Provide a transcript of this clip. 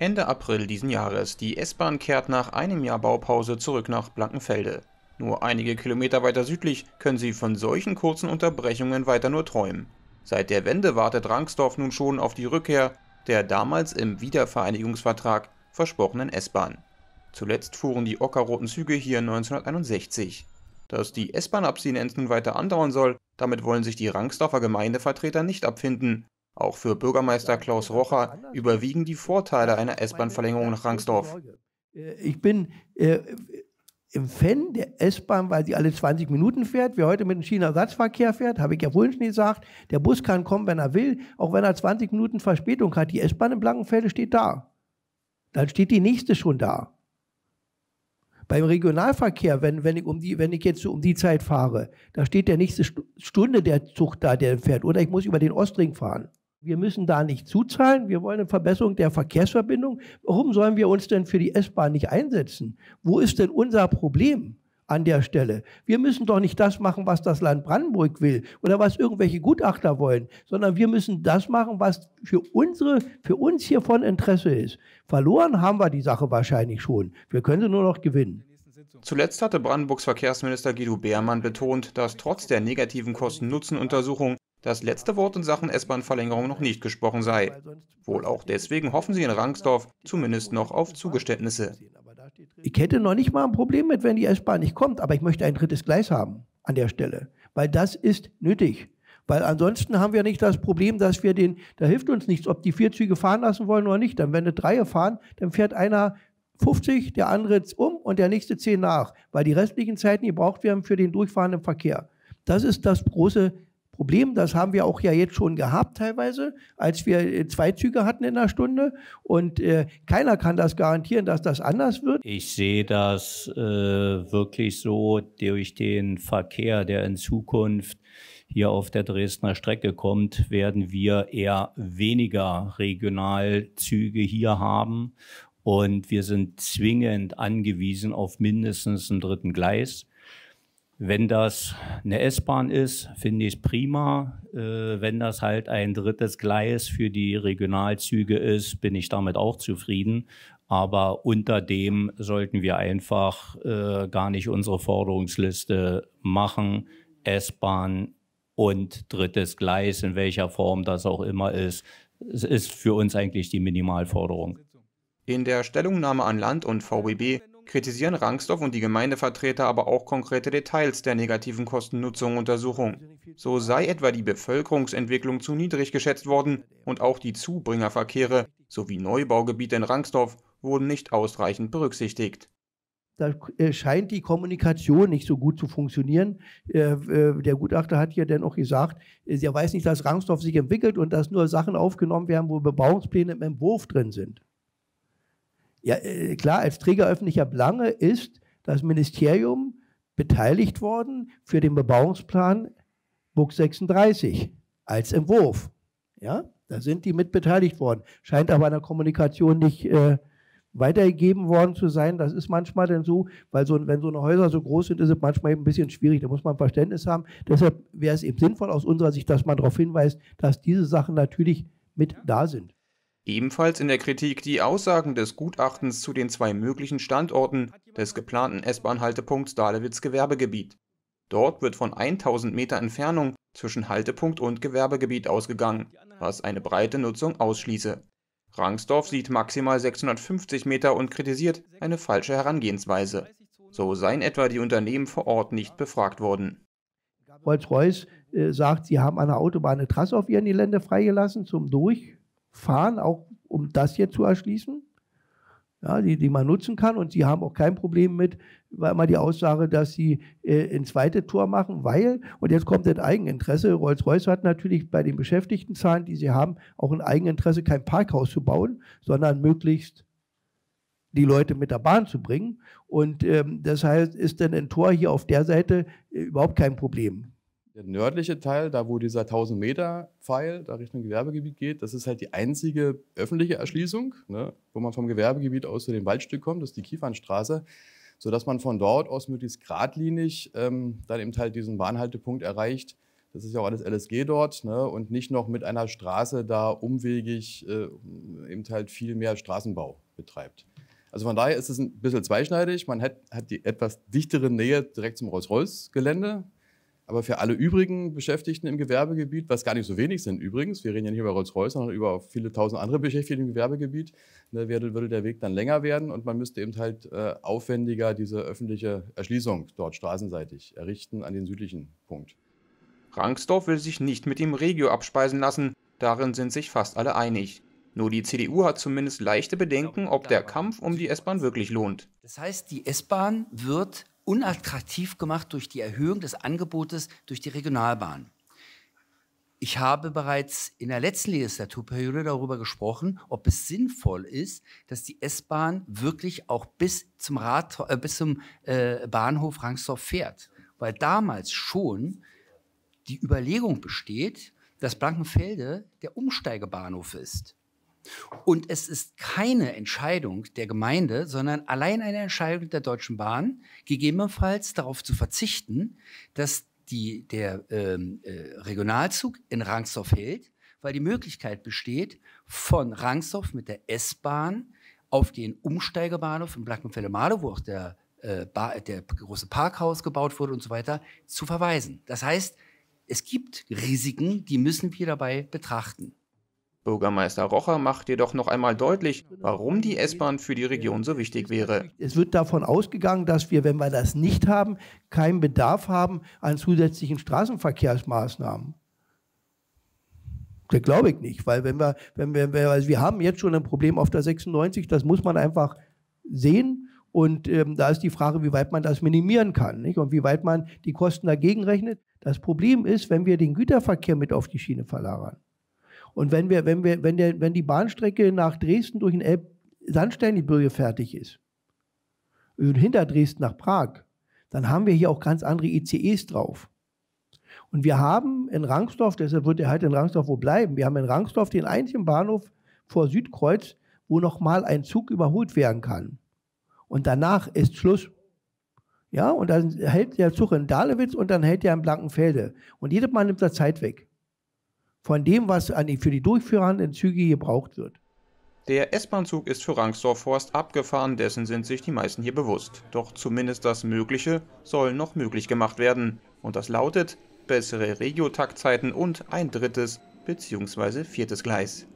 Ende April diesen Jahres. Die S-Bahn kehrt nach einem Jahr Baupause zurück nach Blankenfelde. Nur einige Kilometer weiter südlich können sie von solchen kurzen Unterbrechungen weiter nur träumen. Seit der Wende wartet Rangsdorf nun schon auf die Rückkehr der damals im Wiedervereinigungsvertrag versprochenen S-Bahn. Zuletzt fuhren die ockerroten Züge hier 1961. Dass die S-Bahn-Abstinenz nun weiter andauern soll, damit wollen sich die Rangsdorfer Gemeindevertreter nicht abfinden auch für Bürgermeister Klaus Rocher überwiegen die Vorteile einer S-Bahn-Verlängerung nach Rangsdorf. Äh, ich bin äh, Fan der S-Bahn, weil sie alle 20 Minuten fährt. Wer heute mit dem Schienenersatzverkehr fährt, habe ich ja vorhin schon gesagt, der Bus kann kommen, wenn er will, auch wenn er 20 Minuten Verspätung hat. Die S-Bahn in Blankenfelde steht da. Dann steht die nächste schon da. Beim Regionalverkehr, wenn, wenn, ich, um die, wenn ich jetzt um die Zeit fahre, da steht der nächste Stunde der Zug da, der fährt. Oder ich muss über den Ostring fahren. Wir müssen da nicht zuzahlen. Wir wollen eine Verbesserung der Verkehrsverbindung. Warum sollen wir uns denn für die S-Bahn nicht einsetzen? Wo ist denn unser Problem? an der Stelle. Wir müssen doch nicht das machen, was das Land Brandenburg will oder was irgendwelche Gutachter wollen, sondern wir müssen das machen, was für, unsere, für uns hier von Interesse ist. Verloren haben wir die Sache wahrscheinlich schon. Wir können sie nur noch gewinnen. Zuletzt hatte Brandenburgs Verkehrsminister Guido Beermann betont, dass trotz der negativen Kosten-Nutzen-Untersuchung das letzte Wort in Sachen S-Bahn-Verlängerung noch nicht gesprochen sei. Wohl auch deswegen hoffen sie in Rangsdorf zumindest noch auf Zugeständnisse. Ich hätte noch nicht mal ein Problem mit, wenn die S-Bahn nicht kommt, aber ich möchte ein drittes Gleis haben an der Stelle, weil das ist nötig. Weil ansonsten haben wir nicht das Problem, dass wir den, da hilft uns nichts, ob die vier Züge fahren lassen wollen oder nicht. Dann, wenn eine Dreie fahren, dann fährt einer 50, der andere um und der nächste 10 nach, weil die restlichen Zeiten gebraucht werden für den durchfahrenden Verkehr. Das ist das große Problem. Problem, das haben wir auch ja jetzt schon gehabt teilweise, als wir äh, zwei Züge hatten in der Stunde. Und äh, keiner kann das garantieren, dass das anders wird. Ich sehe das äh, wirklich so durch den Verkehr, der in Zukunft hier auf der Dresdner Strecke kommt, werden wir eher weniger Regionalzüge hier haben. Und wir sind zwingend angewiesen auf mindestens einen dritten Gleis. Wenn das eine S-Bahn ist, finde ich es prima. Äh, wenn das halt ein drittes Gleis für die Regionalzüge ist, bin ich damit auch zufrieden. Aber unter dem sollten wir einfach äh, gar nicht unsere Forderungsliste machen. S-Bahn und drittes Gleis, in welcher Form das auch immer ist, es ist für uns eigentlich die Minimalforderung. In der Stellungnahme an Land und VBB kritisieren Rangsdorf und die Gemeindevertreter aber auch konkrete Details der negativen Kostennutzung-Untersuchung. So sei etwa die Bevölkerungsentwicklung zu niedrig geschätzt worden und auch die Zubringerverkehre sowie Neubaugebiete in Rangsdorf wurden nicht ausreichend berücksichtigt. Da scheint die Kommunikation nicht so gut zu funktionieren. Äh, äh, der Gutachter hat ja dann auch gesagt, er weiß nicht, dass Rangsdorf sich entwickelt und dass nur Sachen aufgenommen werden, wo Bebauungspläne im Entwurf drin sind. Ja, äh, klar, als Träger öffentlicher Belange ist das Ministerium beteiligt worden für den Bebauungsplan Buch 36 als Entwurf. Ja, da sind die mit beteiligt worden. Scheint aber in der Kommunikation nicht äh, weitergegeben worden zu sein. Das ist manchmal dann so, weil so, wenn so eine Häuser so groß sind, ist es manchmal eben ein bisschen schwierig. Da muss man Verständnis haben. Deshalb wäre es eben sinnvoll aus unserer Sicht, dass man darauf hinweist, dass diese Sachen natürlich mit ja. da sind. Ebenfalls in der Kritik die Aussagen des Gutachtens zu den zwei möglichen Standorten des geplanten S-Bahn-Haltepunkts dalewitz Gewerbegebiet. Dort wird von 1000 Meter Entfernung zwischen Haltepunkt und Gewerbegebiet ausgegangen, was eine breite Nutzung ausschließe. Rangsdorf sieht maximal 650 Meter und kritisiert eine falsche Herangehensweise. So seien etwa die Unternehmen vor Ort nicht befragt worden. Rolls-Royce äh, sagt, sie haben an der Autobahn eine Trasse auf ihrem Gelände freigelassen zum Durch fahren, auch um das hier zu erschließen, ja, die, die man nutzen kann. Und sie haben auch kein Problem mit, weil immer die Aussage, dass sie äh, ein zweites Tor machen, weil, und jetzt kommt das Eigeninteresse, Rolls-Royce hat natürlich bei den Beschäftigtenzahlen, die sie haben, auch ein Eigeninteresse, kein Parkhaus zu bauen, sondern möglichst die Leute mit der Bahn zu bringen. Und ähm, das heißt, ist denn ein Tor hier auf der Seite äh, überhaupt kein Problem der nördliche Teil, da wo dieser 1000 Meter Pfeil da Richtung Gewerbegebiet geht, das ist halt die einzige öffentliche Erschließung, ne, wo man vom Gewerbegebiet aus zu dem Waldstück kommt, das ist die Kiefernstraße, sodass man von dort aus möglichst geradlinig ähm, dann eben halt diesen Bahnhaltepunkt erreicht. Das ist ja auch alles LSG dort ne, und nicht noch mit einer Straße da umwegig äh, eben halt viel mehr Straßenbau betreibt. Also von daher ist es ein bisschen zweischneidig. Man hat, hat die etwas dichtere Nähe direkt zum Rolls-Royce-Gelände, aber für alle übrigen Beschäftigten im Gewerbegebiet, was gar nicht so wenig sind übrigens, wir reden ja nicht über Rolls-Royce, sondern über viele tausend andere Beschäftigte im Gewerbegebiet, ne, würde der Weg dann länger werden und man müsste eben halt äh, aufwendiger diese öffentliche Erschließung dort straßenseitig errichten an den südlichen Punkt. Rangsdorf will sich nicht mit dem Regio abspeisen lassen, darin sind sich fast alle einig. Nur die CDU hat zumindest leichte Bedenken, ob der Kampf um die S-Bahn wirklich lohnt. Das heißt, die S-Bahn wird unattraktiv gemacht durch die Erhöhung des Angebotes durch die Regionalbahn. Ich habe bereits in der letzten Legislaturperiode darüber gesprochen, ob es sinnvoll ist, dass die S-Bahn wirklich auch bis zum, Rat, äh, bis zum äh, Bahnhof Rangsdorf fährt. Weil damals schon die Überlegung besteht, dass Blankenfelde der Umsteigebahnhof ist. Und es ist keine Entscheidung der Gemeinde, sondern allein eine Entscheidung der Deutschen Bahn, gegebenenfalls darauf zu verzichten, dass die, der ähm, äh, Regionalzug in Rangsdorf hält, weil die Möglichkeit besteht, von Rangsdorf mit der S-Bahn auf den Umsteigebahnhof in Blackmann-Fellemade, wo auch der, äh, Bar, der große Parkhaus gebaut wurde und so weiter, zu verweisen. Das heißt, es gibt Risiken, die müssen wir dabei betrachten. Bürgermeister Rocher macht jedoch noch einmal deutlich, warum die S-Bahn für die Region so wichtig wäre. Es wird davon ausgegangen, dass wir, wenn wir das nicht haben, keinen Bedarf haben an zusätzlichen Straßenverkehrsmaßnahmen. Das glaube ich nicht, weil wenn wir, wenn wir, also wir haben jetzt schon ein Problem auf der 96, das muss man einfach sehen. Und ähm, da ist die Frage, wie weit man das minimieren kann nicht? und wie weit man die Kosten dagegen rechnet. Das Problem ist, wenn wir den Güterverkehr mit auf die Schiene verlagern, und wenn, wir, wenn, wir, wenn, der, wenn die Bahnstrecke nach Dresden durch den Elb-Sandsteingebirge fertig ist und hinter Dresden nach Prag, dann haben wir hier auch ganz andere ICEs drauf. Und wir haben in Rangsdorf, deshalb wird er halt in Rangsdorf wo bleiben, wir haben in Rangsdorf den einzigen Bahnhof vor Südkreuz, wo nochmal ein Zug überholt werden kann. Und danach ist Schluss. Ja, und dann hält der Zug in Dalewitz und dann hält er in Blankenfelde. Und jedes Mal nimmt er Zeit weg von dem, was für die durchführenden Züge gebraucht wird. Der S-Bahn-Zug ist für rangsdorf horst abgefahren, dessen sind sich die meisten hier bewusst. Doch zumindest das Mögliche soll noch möglich gemacht werden. Und das lautet bessere Regiotaktzeiten und ein drittes bzw. viertes Gleis.